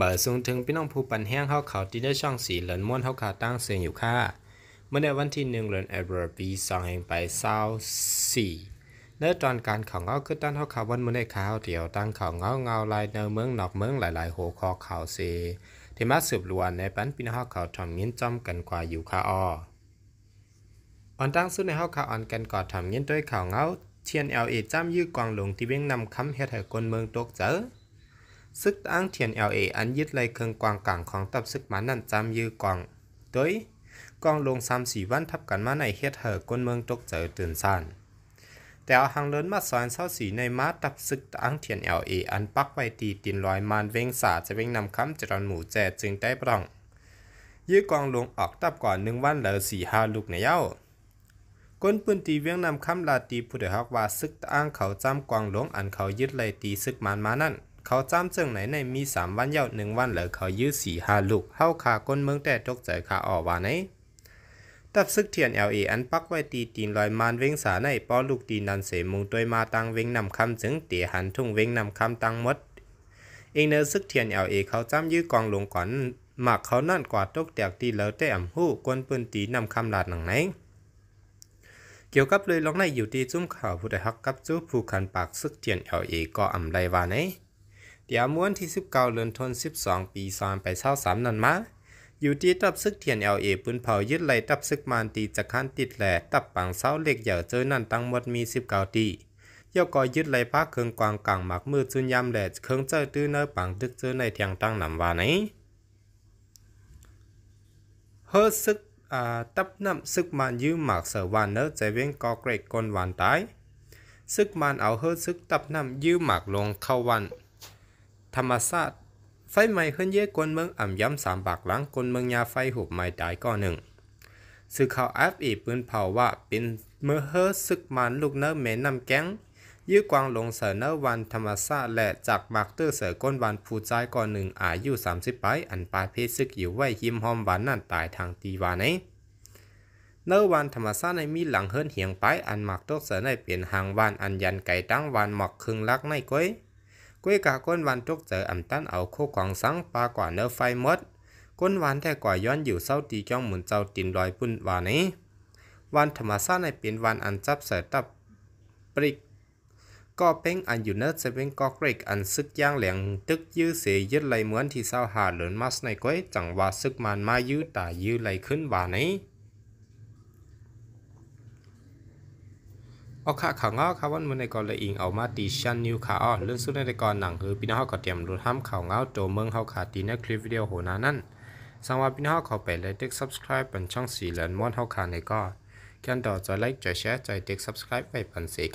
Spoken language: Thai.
บอร์สูงถึงพี่น้องผู้ปันแห้งเขาเขาที่ได้ช่องสีเหลินม้วนเขาขาตั้งเสียงอยู่ค่าเมื่อในวันที่หนึ่งเหลินเอเบอร์ปีสองแห่งไปเศร้าสี่ในตอนการของเขาคือตั้นเขาขาวันเมื่อในข่าวเดียวตั้งเขาเงาเงาลายเนเมืองนอกเมืองหลายๆ โหคอข่าวเซเทมาสืบลวนในปันพี่น้องเขาทำเงี้ยจอมกันกว่าอยู่ค่าอ้อออนตั้งสุดในเขาขาอ่อนกันกอดทำเงี้ยด้วยข่าวเงาเทียนเอลเอจ้ำยื้อกวางหลงที่เว่งนำคำเฮตดให้คนเมืองตกเจอซึกอ้างเทียน LA อันยึดไลเครืองกวางกลางของตับซึกมานั่นจำยือกวางโดยกองลงซ้ำสีวันทับกันมาในเฮ็ดเหอก้นเมืองตกเจอตื่นซ่าน แต่เอาหางเลินมาสอนเศร้าสีในมาตับซึกอ้างเทียน LA อันปักไว้ตีตินลอยมานเวงสาจะเวงนำคำจรอนหมูแจจึงได้ปร่อง ยื้อกองลงออกตับก่อนหนึ่งวันเหลือสี่ห้าลูกในเย้าก้นปืนตีเวียงนำคำลาตีผู้เดือฮักว่าซึกอ้างเขาจำกวางหลงอันเขายึดเลยตีซึกมานมานั่นเขาจ้ำเจิงไหนในมีสามวันเยาวหนึ่งวันเหลือเขายื้อสี่ห้าลูก เฮาขาก้นเมืองแต่ ตกใจขาออกว่าไหนตับซึกเทียนเอลเออันปักไว้ตีตีนลอยมานเวงสาในปอลูกตีนันเสมุงตวยมาตังเวงนำคำจึงเตียหันทุ่งเวงนำคำตังมดเองเนอซึกเทียนเอลเอเขาจ้ำยื้อกองลงก่อนหมักเขานั่นกว่าตกแตกตีเหลือแต่อ่ำหู้กวนปืนตีนำคำลาดหนังไหน เกี่ยวกับเลยลองในอยู่ตีจุ้มข่าวผู้ใดฮักกับจู้ผู้ขันปากซึกเทียนเอลเอก็อ่ำไรวาไหนเดี๋ยวม้วนที่19เดือนิบนองปีซอนไปเศร้าสามนันมาอยู่ที่ตับซึกเทียนเอลเอปืนเผายึดไหลตับซึกมานตีจากขั้นติดแหล่ตับปังเศร้าเล็กเหย่อเจอนั่นตั้งหมดมี 19ตีเยก่อยึดไหลพักเครื่องกวางกลางหมักมือจุนยำแหล่เครื่องเจอตื้อเนื้อปังตึกเจอในเทียงตั้งนำวานี้เฮอซึกอ่าตับน้ำซึกมันยืมหมักเสวานเนอใจเว้งกอเกรกกนหวานตาย ซึกมันเอาเฮอซึกตับน้ำยืมหมักลงเข้าวันธรรมศาสตร์ไฟใหม่ขึ้นเยกวนเมืองอ่ำย้ำสามปากหลังกวนเมืองยาไฟหุบไม้ตายก้อนหนึ่งสื่อข่าวแอฟอีปืนเผาว่าเป็นเมื่อเฮอซึกมันลูกเนอร์เมนนำแก๊งยื้อกวางลงเสนอวันธรรมศาสตร์และจากมักเตอร์เสือก้นวันผู้ใจก่อนหนึ่งอายุ 30ไปอันปลายเพศซึกอยู่ไว้หิมหอมหวันนั่นตายทางตีวานไหนเนอวันธรรมศาสตร์ในมีหลังเฮิรนเหียงไปอันมักเตอร์เสือในเปลี่ยนหางวันอันยันไก่ตั้งวันหมอกครึ่งลักในก้อยกวยกาก้นวันตุกเจออําตันเอาโคกองสังปากว่าเนอไฟมดก้นวันแท้กว่าย้อนอยู่เศร้าตีจ้องหมุนเจ้าตินลอยปุ่นว่านี้วันธรรมชาติในเป็นวันอันจับเสตับปริกก็เป้งอันอยู่เนอร์เซเว่นก็เกรกอันซึกย่างแหลงตึกยื้อเสยยึดไหลเหมือนที่เศร้าหาหลนมัสในก้อยจังว่าซึกมันมายื้อตายื้อไหลขึ้นว่านี้ออค่ะขางอ้อค่ะวันมันในกรอนเลยอิงเอามาตีชัน นิวค่ะอ้อเรื่องสุดในก่อนหนังคือพี่น้องก็เตรียมรูดห้ามข่าวเงาโจเมืองเฮาข่ะตีในคลิปวิดีโอโหนานั่นสังว่าพี่น้องขอไปเลยเด็ก subscribe เป็นช่องสีเหลืองม้วนเฮาข่ะในก็แค่ต่อจะไลค์จะแชร์ใจเด็ก subscribe ไปเป็นสีก